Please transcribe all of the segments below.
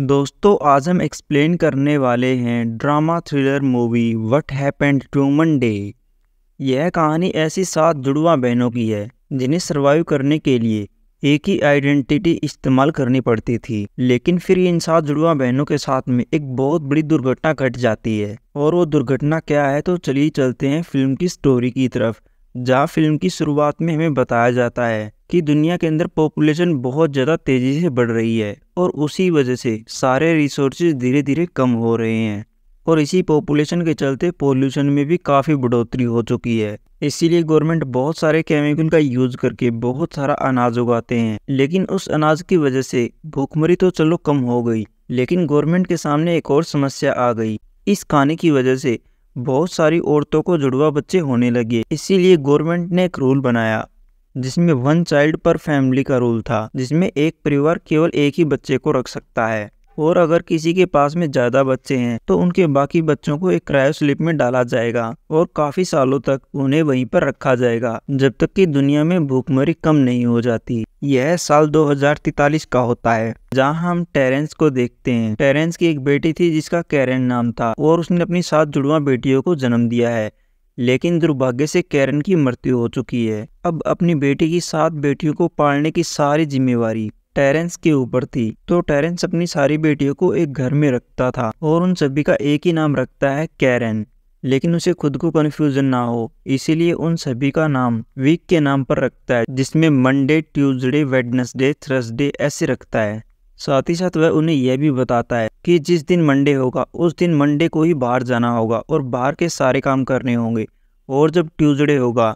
दोस्तों आज हम एक्सप्लेन करने वाले हैं drama thriller movie what happened to Monday यह कहानी ऐसी सात जुड़वा बहनों की है जिन्हें सरवाइव करने के लिए एक ही आइडेंटिटी इस्तेमाल करनी पड़ती थी लेकिन फिर इन सात जुड़वा बहनों के साथ में एक बहुत बड़ी दुर्घटना घट जाती है और वो दुर्घटना क्या है तो चलिए चलते हैं फिल्म की स्टोरी की तरफ जहाँ फिल्म की शुरुआत में हमें बताया जाता है कि दुनिया के अंदर पॉपुलेशन बहुत ज़्यादा तेज़ी से बढ़ रही है और उसी वजह से सारे रिसोर्स धीरे धीरे कम हो रहे हैं और इसी पॉपुलेशन के चलते पोल्यूशन में भी काफ़ी बढ़ोतरी हो चुकी है इसीलिए गवर्नमेंट बहुत सारे केमिकल का यूज़ करके बहुत सारा अनाज उगाते हैं लेकिन उस अनाज की वजह से भूखमरी तो चलो कम हो गई लेकिन गवर्नमेंट के सामने एक और समस्या आ गई इस खाने की वजह से बहुत सारी औरतों को जुड़वा बच्चे होने लगे इसीलिए गवर्नमेंट ने एक रूल बनाया जिसमें वन चाइल्ड पर फैमिली का रूल था जिसमें एक परिवार केवल एक ही बच्चे को रख सकता है और अगर किसी के पास में ज़्यादा बच्चे हैं तो उनके बाकी बच्चों को एक क्रायो स्लिप में डाला जाएगा और काफ़ी सालों तक उन्हें वहीं पर रखा जाएगा जब तक कि दुनिया में भूखमरी कम नहीं हो जाती यह साल दो का होता है जहां हम टेरेंस को देखते हैं टेरेंस की एक बेटी थी जिसका कैरन नाम था और उसने अपनी सात जुड़वा बेटियों को जन्म दिया है लेकिन दुर्भाग्य से कैरन की मृत्यु हो चुकी है अब अपनी बेटी की सात बेटियों को पालने की सारी जिम्मेवारी टेरेंस के ऊपर थी तो टेरेंस अपनी सारी बेटियों को एक घर में रखता था और उन सभी का एक ही नाम रखता है कैरन लेकिन उसे खुद को कन्फ्यूजन ना हो इसीलिए उन सभी का नाम वीक के नाम पर रखता है जिसमें मंडे ट्यूसडे वेडनेसडे थर्सडे ऐसे रखता है साथ ही साथ वह उन्हें यह भी बताता है कि जिस दिन मंडे होगा उस दिन मंडे को ही बाहर जाना होगा और बाहर के सारे काम करने होंगे और जब ट्यूजडे होगा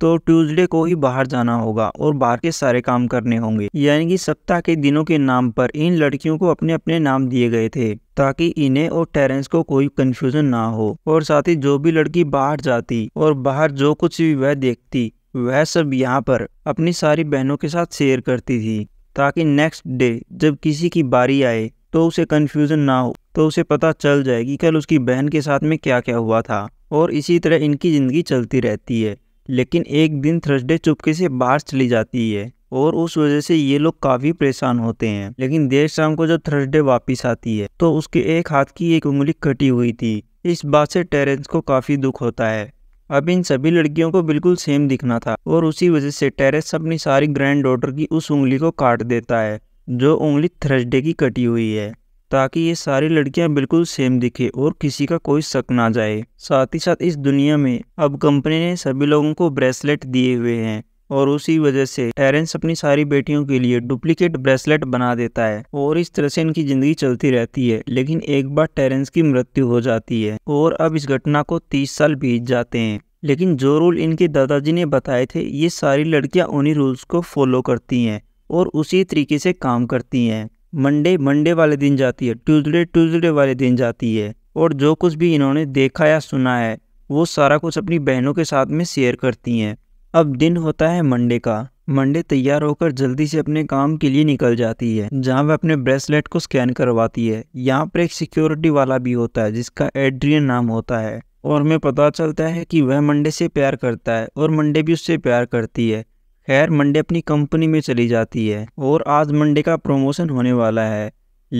तो ट्यूसडे को ही बाहर जाना होगा और बाहर के सारे काम करने होंगे यानी कि सप्ताह के दिनों के नाम पर इन लड़कियों को अपने अपने नाम दिए गए थे ताकि इन्हें और टेरेंस को कोई कंफ्यूजन ना हो और साथ ही जो भी लड़की बाहर जाती और बाहर जो कुछ भी वह देखती वह सब यहाँ पर अपनी सारी बहनों के साथ शेयर करती थी ताकि नेक्स्ट डे जब किसी की बारी आए तो उसे कन्फ्यूज़न ना हो तो उसे पता चल जाए कि कल उसकी बहन के साथ में क्या क्या हुआ था और इसी तरह इनकी ज़िंदगी चलती रहती है लेकिन एक दिन थर्सडे चुपके से बाहर चली जाती है और उस वजह से ये लोग काफ़ी परेशान होते हैं लेकिन देर शाम को जब थर्सडे वापस आती है तो उसके एक हाथ की एक उंगली कटी हुई थी इस बात से टेरेंस को काफ़ी दुख होता है अब इन सभी लड़कियों को बिल्कुल सेम दिखना था और उसी वजह से टेरेस अपनी सारी ग्रैंड डॉटर की उस उंगली को काट देता है जो उंगली थर्सडे की कटी हुई है ताकि ये सारी लड़कियां बिल्कुल सेम दिखे और किसी का कोई शक ना जाए साथ ही साथ इस दुनिया में अब कंपनी ने सभी लोगों को ब्रेसलेट दिए हुए हैं और उसी वजह से एरेंस अपनी सारी बेटियों के लिए डुप्लीकेट ब्रेसलेट बना देता है और इस तरह से इनकी जिंदगी चलती रहती है लेकिन एक बार टेरेंस की मृत्यु हो जाती है और अब इस घटना को तीस साल बीत जाते हैं लेकिन जो रूल इनके दादाजी ने बताए थे ये सारी लड़कियां उन्हीं रूल्स को फॉलो करती हैं और उसी तरीके से काम करती हैं मंडे मंडे वाले दिन जाती है ट्यूजडे ट्यूजडे वाले दिन जाती है और जो कुछ भी इन्होंने देखा या सुना है वो सारा कुछ अपनी बहनों के साथ में शेयर करती हैं अब दिन होता है मंडे का मंडे तैयार होकर जल्दी से अपने काम के लिए निकल जाती है जहाँ वह अपने ब्रेसलेट को स्कैन करवाती है यहाँ पर एक सिक्योरिटी वाला भी होता है जिसका एड्रियन नाम होता है और हमें पता चलता है कि वह मंडे से प्यार करता है और मंडे भी उससे प्यार करती है खैर मंडे अपनी कंपनी में चली जाती है और आज मंडे का प्रमोशन होने वाला है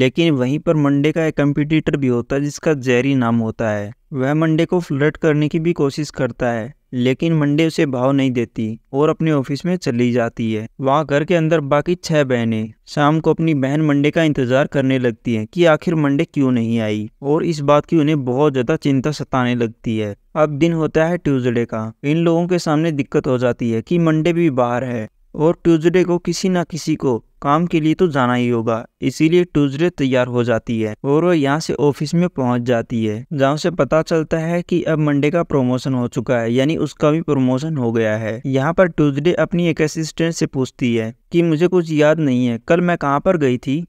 लेकिन वहीं पर मंडे का एक कंपिटिटर भी होता है जिसका जेरी नाम होता है वह मंडे को फ्लर्ट करने की भी कोशिश करता है लेकिन मंडे उसे भाव नहीं देती और अपने ऑफिस में चली जाती है वहाँ घर के अंदर बाकी छह बहनें शाम को अपनी बहन मंडे का इंतजार करने लगती हैं कि आखिर मंडे क्यों नहीं आई और इस बात की उन्हें बहुत ज्यादा चिंता सताने लगती है अब दिन होता है ट्यूजडे का इन लोगों के सामने दिक्कत हो जाती है कि मंडे भी बाहर है और ट्यूसडे को किसी ना किसी को काम के लिए तो जाना ही होगा इसीलिए ट्यूसडे तैयार हो जाती है और वह यहाँ से ऑफिस में पहुँच जाती है जहाँ से पता चलता है कि अब मंडे का प्रमोशन हो चुका है यानी उसका भी प्रमोशन हो गया है यहाँ पर ट्यूसडे अपनी एक असिस्टेंट से पूछती है कि मुझे कुछ याद नहीं है कल मैं कहाँ पर गई थी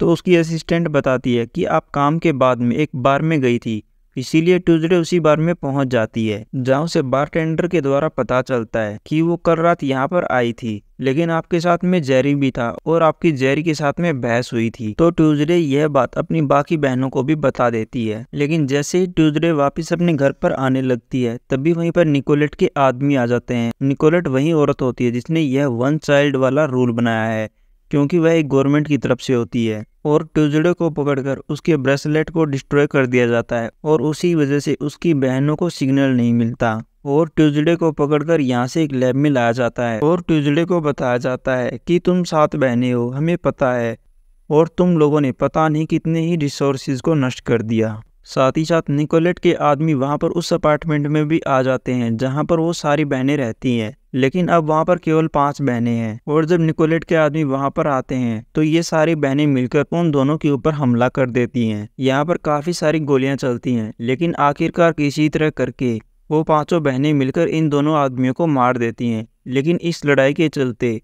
तो उसकी असिस्टेंट बताती है कि आप काम के बाद में एक बार में गई थी इसीलिए ट्यूजडे उसी बार में पहुंच जाती है जहाँ उसे बारटेंडर के द्वारा पता चलता है कि वो कल रात यहाँ पर आई थी लेकिन आपके साथ में जेरी भी था और आपकी जेरी के साथ में बहस हुई थी तो ट्यूजडे यह बात अपनी बाकी बहनों को भी बता देती है लेकिन जैसे ही ट्यूजडे वापस अपने घर पर आने लगती है तभी वहीं पर निकोलेट के आदमी आ जाते हैं निकोलेट वही औरत होती है जिसने यह वन चाइल्ड वाला रूल बनाया है क्योंकि वह एक गवर्नमेंट की तरफ से होती है और ट्यूजडे को पकड़कर उसके ब्रेसलेट को डिस्ट्रॉय कर दिया जाता है और उसी वजह से उसकी बहनों को सिग्नल नहीं मिलता और ट्यूजडे को पकड़कर यहाँ से एक लैब में लाया जाता है और ट्यूजडे को बताया जाता है कि तुम सात बहनें हो हमें पता है और तुम लोगों ने पता नहीं कितने ही रिसोर्सेज को नष्ट कर दिया साथ ही साथ निकोलेट के आदमी वहाँ पर उस अपार्टमेंट में भी आ जाते हैं जहाँ पर वो सारी बहनें रहती हैं लेकिन अब वहाँ पर केवल पांच बहनें हैं और जब निकोलेट के आदमी वहाँ पर आते हैं तो ये सारी बहनें मिलकर उन दोनों के ऊपर हमला कर देती हैं यहाँ पर काफी सारी गोलियां चलती हैं लेकिन आखिरकार किसी तरह करके वो पांचों बहनें मिलकर इन दोनों आदमियों को मार देती हैं लेकिन इस लड़ाई के चलते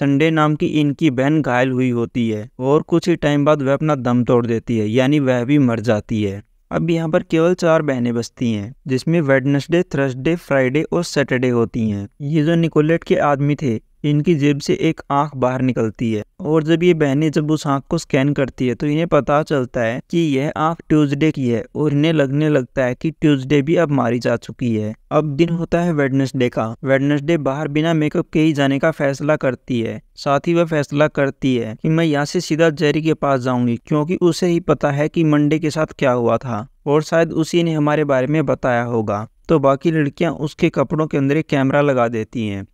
संडे नाम की इनकी बहन घायल हुई होती है और कुछ ही टाइम बाद वह अपना दम तोड़ देती है यानी वह भी मर जाती है अब यहाँ पर केवल चार बहनें बसती हैं जिसमें वेडनेसडे थर्सडे फ्राइडे और सैटरडे होती हैं ये जो निकोलेट के आदमी थे इनकी जेब से एक आंख बाहर निकलती है और जब ये बहनें जब उस आंख को स्कैन करती है तो इन्हें पता चलता है कि यह आंख ट्यूसडे की है और इन्हें लगने लगता है कि ट्यूसडे भी अब मारी जा चुकी है अब दिन होता है वेडनेसडे का वेडनेसडे बाहर बिना मेकअप के ही जाने का फैसला करती है साथ ही वह फैसला करती है कि मैं यहाँ से सीधा जेरी के पास जाऊंगी क्योंकि उसे ही पता है कि मंडे के साथ क्या हुआ था और शायद उसी ने हमारे बारे में बताया होगा तो बाकी लड़कियां उसके कपड़ों के अंदर एक कैमरा लगा देती हैं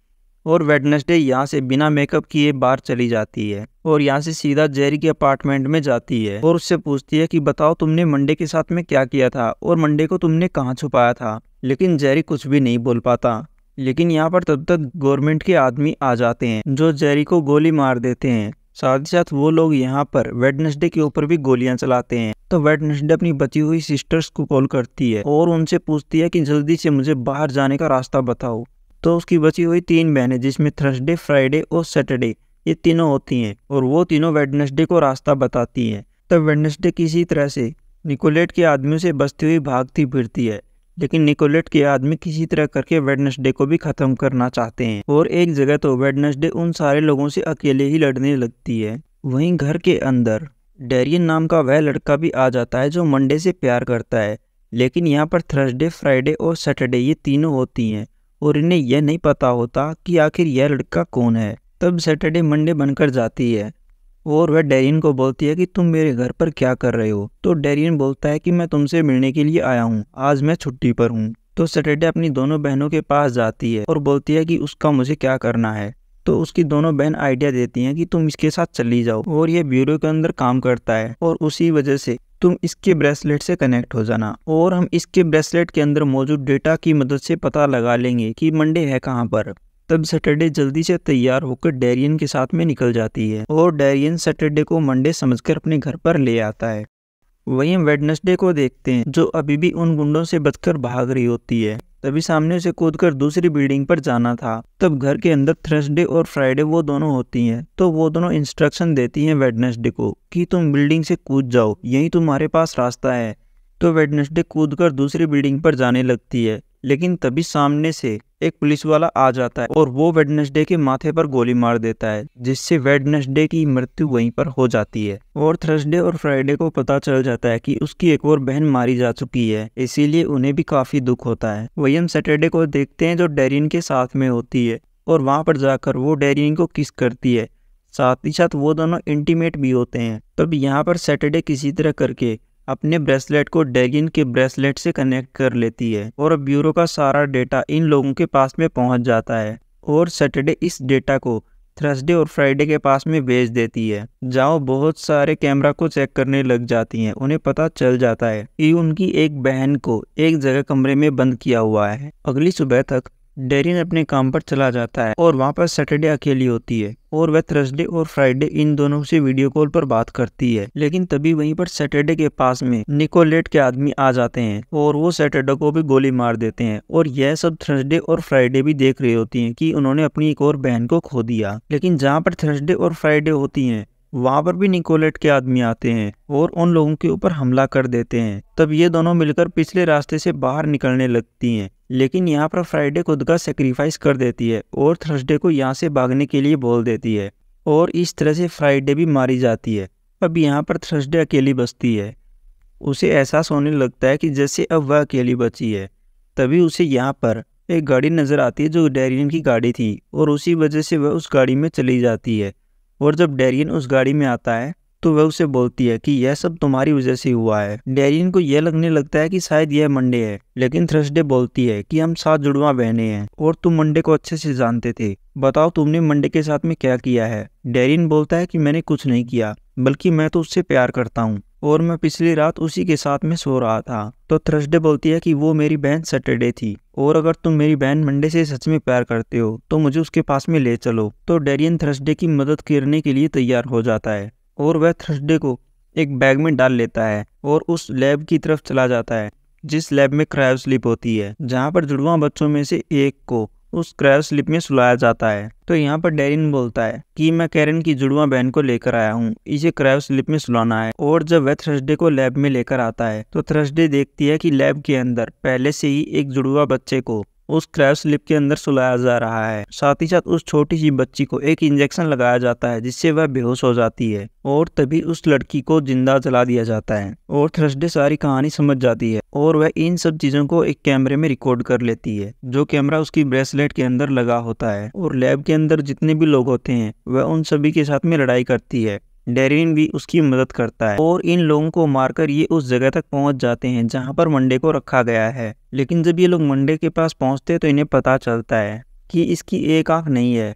और वेडनेसडे यहाँ से बिना मेकअप किए बाहर चली जाती है और यहाँ से सीधा जेरी के अपार्टमेंट में जाती है और उससे पूछती है कि बताओ तुमने मंडे के साथ में क्या किया था और मंडे को तुमने कहाँ छुपाया था लेकिन जेरी कुछ भी नहीं बोल पाता लेकिन यहाँ पर तब तक गवर्नमेंट के आदमी आ जाते हैं जो जेरी को गोली मार देते हैं साथ ही साथ वो लोग यहाँ पर वेडनेसडे के ऊपर भी गोलियां चलाते हैं तो वेडनेसडे अपनी बची हुई सिस्टर्स को कॉल करती है और उनसे पूछती है कि जल्दी से मुझे बाहर जाने का रास्ता बताओ तो उसकी बची हुई तीन बहनें जिसमें थर्सडे फ्राइडे और सैटरडे ये तीनों होती हैं और वो तीनों वेडनेसडे को रास्ता बताती हैं तब वेडनेसडे किसी तरह से निकोलेट के आदमियों से बचती हुई भागती फिरती है लेकिन निकोलेट के आदमी किसी तरह करके वेडनेसडे को भी ख़त्म करना चाहते हैं और एक जगह तो वेडनेसडे उन सारे लोगों से अकेले ही लड़ने लगती है वहीं घर के अंदर डेरियन नाम का वह लड़का भी आ जाता है जो मंडे से प्यार करता है लेकिन यहाँ पर थर्सडे फ्राइडे और सैटरडे ये तीनों होती हैं और इन्हें यह नहीं पता होता कि आखिर यह लड़का कौन है तब सैटरडे मंडे बनकर जाती है और वह डेरियन को बोलती है कि तुम मेरे घर पर क्या कर रहे हो तो डेरियन बोलता है कि मैं तुमसे मिलने के लिए आया हूँ आज मैं छुट्टी पर हूँ तो सैटरडे अपनी दोनों बहनों के पास जाती है और बोलती है कि उसका मुझे क्या करना है तो उसकी दोनों बहन आइडिया देती हैं कि तुम इसके साथ चली जाओ और यह ब्यूरो के अंदर काम करता है और उसी वजह से तुम इसके ब्रेसलेट से कनेक्ट हो जाना और हम इसके ब्रेसलेट के अंदर मौजूद डेटा की मदद से पता लगा लेंगे कि मंडे है कहाँ पर तब सैटरडे जल्दी से तैयार होकर डेरियन के साथ में निकल जाती है और डेरियन सैटरडे को मंडे समझकर अपने घर पर ले आता है वहीं वेडनेसडे को देखते हैं जो अभी भी उन गुंडों से बचकर भाग रही होती है तभी सामने से कूदकर दूसरी बिल्डिंग पर जाना था तब घर के अंदर थर्सडे और फ्राइडे वो दोनों होती हैं तो वो दोनों इंस्ट्रक्शन देती हैं वेडनेसडे को कि तुम बिल्डिंग से कूद जाओ यही तुम्हारे पास रास्ता है तो वेडनेसडे कूद कर दूसरी बिल्डिंग पर जाने लगती है लेकिन तभी सामने से एक पुलिस वाला आ जाता है और वो वेडनेसडे के माथे पर गोली मार देता है जिससे वेडनेसडे की मृत्यु वहीं पर हो जाती है और थर्सडे और फ्राइडे को पता चल जाता है कि उसकी एक और बहन मारी जा चुकी है इसीलिए उन्हें भी काफी दुख होता है वही हम सैटरडे को देखते हैं जो डेरिन के साथ में होती है और वहाँ पर जाकर वो डेरिन को किस करती है साथ ही साथ वो दोनों इंटीमेट भी होते हैं तब यहाँ पर सैटरडे किसी तरह करके अपने ब्रेसलेट को डेगिन के ब्रेसलेट से कनेक्ट कर लेती है और ब्यूरो का सारा डेटा इन लोगों के पास में पहुंच जाता है और सैटरडे इस डेटा को थर्सडे और फ्राइडे के पास में भेज देती है जाओ बहुत सारे कैमरा को चेक करने लग जाती हैं उन्हें पता चल जाता है कि उनकी एक बहन को एक जगह कमरे में बंद किया हुआ है अगली सुबह तक डेरिन अपने काम पर चला जाता है और वहाँ पर सैटरडे अकेली होती है और वह थर्सडे और फ्राइडे इन दोनों से वीडियो कॉल पर बात करती है लेकिन तभी वहीं पर सैटरडे के पास में निकोलेट के आदमी आ जाते हैं और वो सैटरडे को भी गोली मार देते हैं और यह सब थर्सडे और फ्राइडे भी देख रही होती हैं कि उन्होंने अपनी एक और बहन को खो दिया लेकिन जहाँ पर थर्सडे और फ्राइडे होती है वहाँ पर भी निकोलेट के आदमी आते हैं और उन लोगों के ऊपर हमला कर देते हैं तब ये दोनों मिलकर पिछले रास्ते से बाहर निकलने लगती हैं लेकिन यहाँ पर फ्राइडे खुद का सेक्रीफाइस कर देती है और थर्सडे को यहाँ से भागने के लिए बोल देती है और इस तरह से फ्राइडे भी मारी जाती है अब यहाँ पर थर्सडे अकेली बचती है उसे एहसास होने लगता है कि जैसे अब वह अकेली बची है तभी उसे यहाँ पर एक गाड़ी नज़र आती है जो डेरियन की गाड़ी थी और उसी वजह से वह उस गाड़ी में चली जाती है और जब डेरियन उस गाड़ी में आता है तो वह उसे बोलती है कि यह सब तुम्हारी वजह से हुआ है डेरियन को यह लगने लगता है कि शायद यह मंडे है लेकिन थर्सडे बोलती है कि हम सात जुड़वा बहने हैं और तुम मंडे को अच्छे से जानते थे बताओ तुमने मंडे के साथ में क्या किया है डेरियन बोलता है कि मैंने कुछ नहीं किया बल्कि मैं तो उससे प्यार करता हूँ और मैं पिछली रात उसी के साथ में सो रहा था तो थर्सडे बोलती है कि वो मेरी बहन सैटरडे थी और अगर तुम मेरी बहन मंडे से सच में प्यार करते हो तो मुझे उसके पास में ले चलो तो डेरियन थर्सडे की मदद करने के लिए तैयार हो जाता है और वह थर्सडे को एक बैग में डाल लेता है और उस लैब की तरफ चला जाता है जिस लैब में क्रायो स्लिप होती है जहाँ पर जुड़वा बच्चों में से एक को उस क्रैल स्लिप में सुलाया जाता है तो यहाँ पर डेरिन बोलता है कि मैं कैरन की जुड़वा बहन को लेकर आया हूँ इसे क्रैश स्लिप में सुलाना है और जब वह थर्सडे को लैब में लेकर आता है तो थर्सडे देखती है कि लैब के अंदर पहले से ही एक जुड़वा बच्चे को उस क्रैश स्लिप के अंदर सुलाया जा रहा है साथ ही साथ उस छोटी सी बच्ची को एक इंजेक्शन लगाया जाता है जिससे वह बेहोश हो जाती है और तभी उस लड़की को जिंदा जला दिया जाता है और थर्सडे सारी कहानी समझ जाती है और वह इन सब चीजों को एक कैमरे में रिकॉर्ड कर लेती है जो कैमरा उसकी ब्रेसलेट के अंदर लगा होता है और लैब के अंदर जितने भी लोग होते हैं वह उन सभी के साथ में लड़ाई करती है डेरिन भी उसकी मदद करता है और इन लोगों को मारकर ये उस जगह तक पहुंच जाते हैं जहां पर मंडे को रखा गया है लेकिन जब ये लोग मंडे के पास पहुंचते हैं तो इन्हें पता चलता है कि इसकी एक आंख नहीं है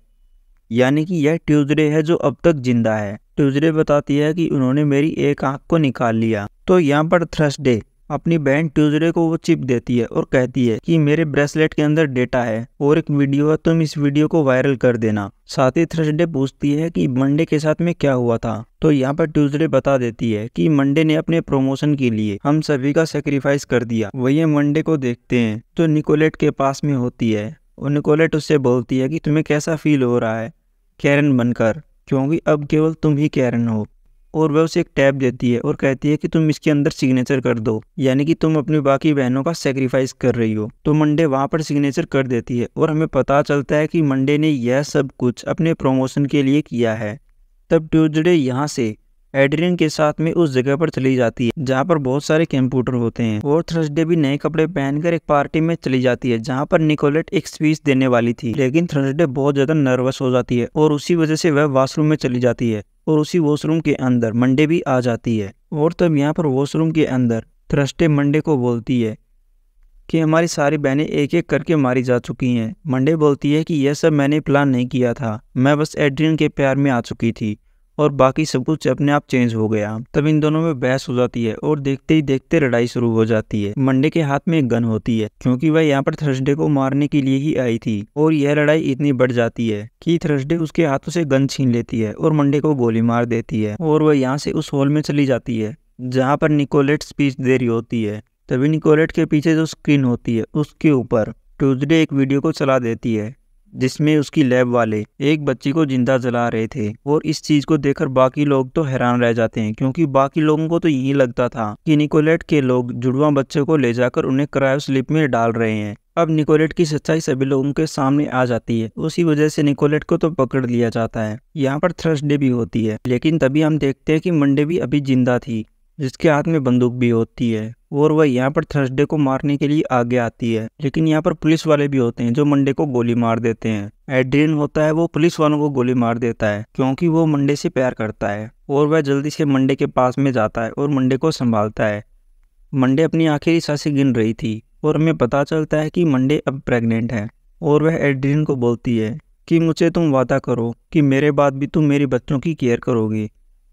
यानी कि यह ट्यूजडे है जो अब तक जिंदा है ट्यूजडे बताती है कि उन्होंने मेरी एक आंख को निकाल लिया तो यहाँ पर थर्सडे अपनी बहन ट्यूजडे को वो चिप देती है और कहती है कि मेरे ब्रेसलेट के अंदर डेटा है और एक वीडियो है तुम इस वीडियो को वायरल कर देना साथ ही थर्सडे पूछती है कि मंडे के साथ में क्या हुआ था तो यहाँ पर ट्यूजडे बता देती है कि मंडे ने अपने प्रमोशन के लिए हम सभी का सेक्रीफाइस कर दिया वही मंडे को देखते हैं तो निकोलेट के पास में होती है और निकोलेट उससे बोलती है कि तुम्हें कैसा फील हो रहा है कैरन बनकर क्योंकि अब केवल तुम ही कैरन हो और वह उसे एक टैब देती है और कहती है कि तुम इसके अंदर सिग्नेचर कर दो यानी कि तुम अपनी बाकी बहनों का सेक्रीफाइस कर रही हो तो मंडे वहाँ पर सिग्नेचर कर देती है और हमें पता चलता है कि मंडे ने यह सब कुछ अपने प्रमोशन के लिए किया है तब ट्यूजडे यहाँ से एड्रियन के साथ में उस जगह पर चली जाती है जहाँ पर बहुत सारे कंप्यूटर होते हैं और थर्सडे भी नए कपड़े पहनकर एक पार्टी में चली जाती है जहाँ पर निकोलेट एक स्पीच देने वाली थी लेकिन थर्सडे बहुत ज्यादा नर्वस हो जाती है और उसी वजह से वह वाशरूम में चली जाती है और उसी वॉशरूम के अंदर मंडे भी आ जाती है और तब यहाँ पर वॉशरूम के अंदर थ्रस्टे मंडे को बोलती है कि हमारी सारी बहनें एक एक करके मारी जा चुकी हैं मंडे बोलती है कि यह सब मैंने प्लान नहीं किया था मैं बस एड्रियन के प्यार में आ चुकी थी और बाकी सब कुछ अपने आप चेंज हो गया तब इन दोनों में बहस हो जाती है और देखते ही देखते लड़ाई शुरू हो जाती है मंडे के हाथ में एक गन होती है क्योंकि वह यहाँ पर थर्सडे को मारने के लिए ही आई थी और यह लड़ाई इतनी बढ़ जाती है कि थर्सडे उसके हाथों से गन छीन लेती है और मंडे को गोली मार देती है और वह यहाँ से उस हॉल में चली जाती है जहाँ पर निकोलेट स्पीच दे रही होती है तभी निकोलेट के पीछे जो स्क्रीन होती है उसके ऊपर ट्यूजडे एक वीडियो को चला देती है जिसमें उसकी लैब वाले एक बच्ची को जिंदा जला रहे थे और इस चीज को देखकर बाकी लोग तो हैरान रह जाते हैं क्योंकि बाकी लोगों को तो यही लगता था कि निकोलेट के लोग जुड़वा बच्चे को ले जाकर उन्हें क्रायो स्लिप में डाल रहे हैं अब निकोलेट की सच्चाई सभी लोगों के सामने आ जाती है उसी वजह से निकोलेट को तो पकड़ लिया जाता है यहाँ पर थर्सडे भी होती है लेकिन तभी हम देखते हैं कि मंडे भी अभी जिंदा थी जिसके हाथ में बंदूक भी होती है और वह यहाँ पर थर्सडे को मारने के लिए आगे आती है लेकिन यहाँ पर पुलिस वाले भी होते हैं जो मंडे को गोली मार देते हैं एड्रियन होता है वो पुलिस वालों को गोली मार देता है क्योंकि वो मंडे से प्यार करता है और वह जल्दी से मंडे के पास में जाता है और मंडे को संभालता है मंडे अपनी आखिरी सांसें गिन रही थी और हमें पता चलता है कि मंडे अब प्रेग्नेंट है और वह एड्रियन को बोलती है कि मुझे तुम वादा करो कि मेरे बाद भी तुम मेरे बच्चों की केयर करोगी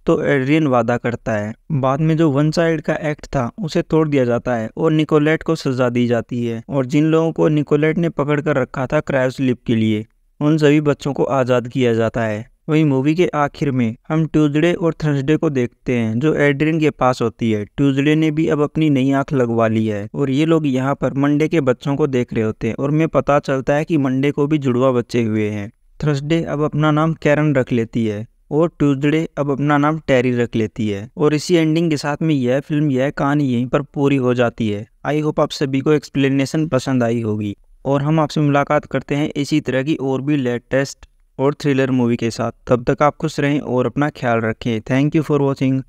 तो एड्रियन वादा करता है बाद में जो वन साइड का एक्ट था उसे तोड़ दिया जाता है और निकोलेट को सजा दी जाती है और जिन लोगों को निकोलेट ने पकड़ कर रखा था क्रायोस्लिप के लिए उन सभी बच्चों को आज़ाद किया जाता है वही मूवी के आखिर में हम ट्यूजडे और थर्सडे को देखते हैं जो एड्रियन के पास होती है ट्यूजडे ने भी अब अपनी नई आंख लगवा ली है और ये लोग यहाँ पर मंडे के बच्चों को देख रहे होते हैं और मैं पता चलता है कि मंडे को भी जुड़वा बच्चे हुए हैं थर्सडे अब अपना नाम कैरन रख लेती है और ट्यूजडे अब अपना नाम टेरी रख लेती है और इसी एंडिंग के साथ में यह फिल्म यह कहानी यहीं पर पूरी हो जाती है आई होप आप सभी को एक्सप्लेनेशन पसंद आई होगी और हम आपसे मुलाकात करते हैं इसी तरह की और भी लेटेस्ट और थ्रिलर मूवी के साथ तब तक आप खुश रहें और अपना ख्याल रखें थैंक यू फॉर वॉचिंग